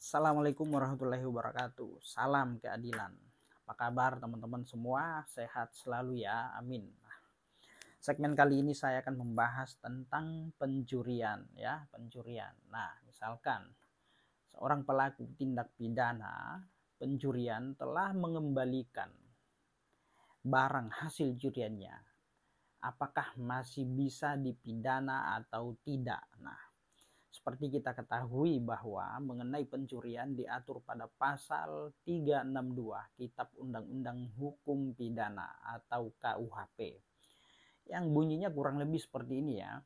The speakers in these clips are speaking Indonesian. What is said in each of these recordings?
Assalamualaikum warahmatullahi wabarakatuh. Salam keadilan. Apa kabar teman-teman semua? Sehat selalu ya. Amin. Nah, segmen kali ini saya akan membahas tentang pencurian ya, pencurian. Nah, misalkan seorang pelaku tindak pidana pencurian telah mengembalikan barang hasil curiannya, Apakah masih bisa dipidana atau tidak? Nah, seperti kita ketahui bahwa mengenai pencurian diatur pada pasal 362 Kitab Undang-Undang Hukum Pidana atau KUHP. Yang bunyinya kurang lebih seperti ini ya.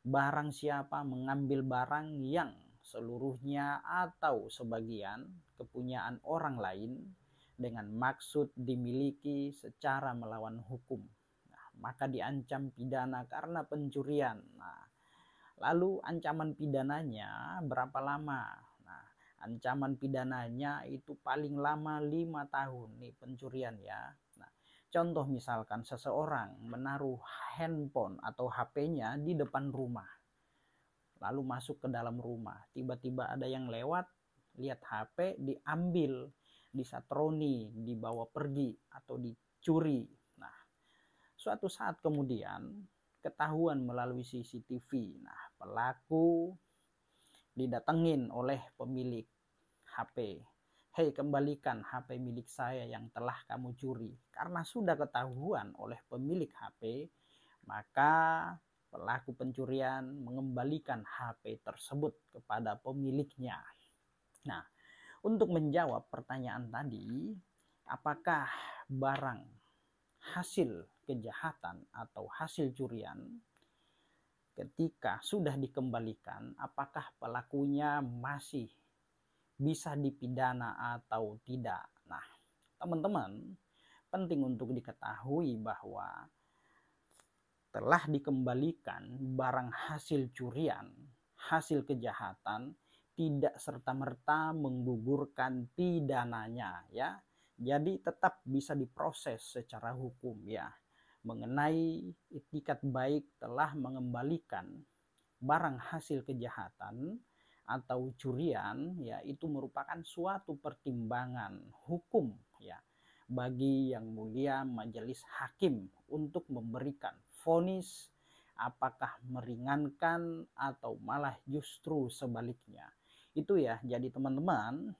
Barang siapa mengambil barang yang seluruhnya atau sebagian kepunyaan orang lain dengan maksud dimiliki secara melawan hukum. Nah, maka diancam pidana karena pencurian. Nah, Lalu ancaman pidananya berapa lama? Nah, ancaman pidananya itu paling lama lima tahun nih pencurian ya. Nah, contoh misalkan seseorang menaruh handphone atau HP-nya di depan rumah. Lalu masuk ke dalam rumah, tiba-tiba ada yang lewat, lihat HP, diambil, disatroni, dibawa pergi atau dicuri. Nah, suatu saat kemudian ketahuan melalui CCTV. Nah, pelaku didatengin oleh pemilik HP. Hei, kembalikan HP milik saya yang telah kamu curi. Karena sudah ketahuan oleh pemilik HP, maka pelaku pencurian mengembalikan HP tersebut kepada pemiliknya. Nah, untuk menjawab pertanyaan tadi, apakah barang hasil kejahatan atau hasil curian ketika sudah dikembalikan apakah pelakunya masih bisa dipidana atau tidak. Nah, teman-teman, penting untuk diketahui bahwa telah dikembalikan barang hasil curian, hasil kejahatan tidak serta-merta menggugurkan pidananya ya. Jadi tetap bisa diproses secara hukum ya mengenai itikat baik telah mengembalikan barang hasil kejahatan atau curian ya itu merupakan suatu pertimbangan hukum ya bagi yang mulia majelis hakim untuk memberikan vonis apakah meringankan atau malah justru sebaliknya itu ya jadi teman-teman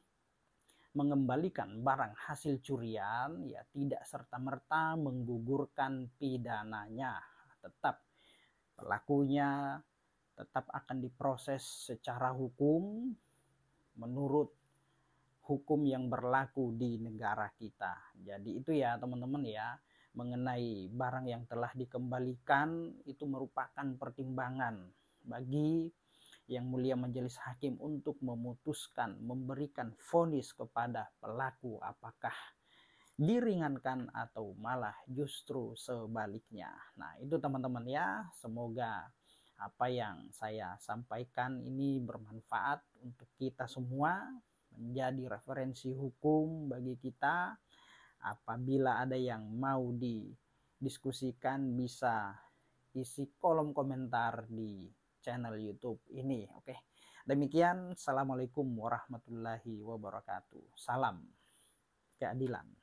mengembalikan barang hasil curian ya tidak serta-merta menggugurkan pidananya. Tetap pelakunya tetap akan diproses secara hukum menurut hukum yang berlaku di negara kita. Jadi itu ya teman-teman ya mengenai barang yang telah dikembalikan itu merupakan pertimbangan bagi yang mulia majelis hakim untuk memutuskan memberikan vonis kepada pelaku apakah diringankan atau malah justru sebaliknya. Nah, itu teman-teman ya, semoga apa yang saya sampaikan ini bermanfaat untuk kita semua, menjadi referensi hukum bagi kita. Apabila ada yang mau didiskusikan bisa isi kolom komentar di channel YouTube ini. Oke, demikian. Assalamualaikum warahmatullahi wabarakatuh. Salam keadilan.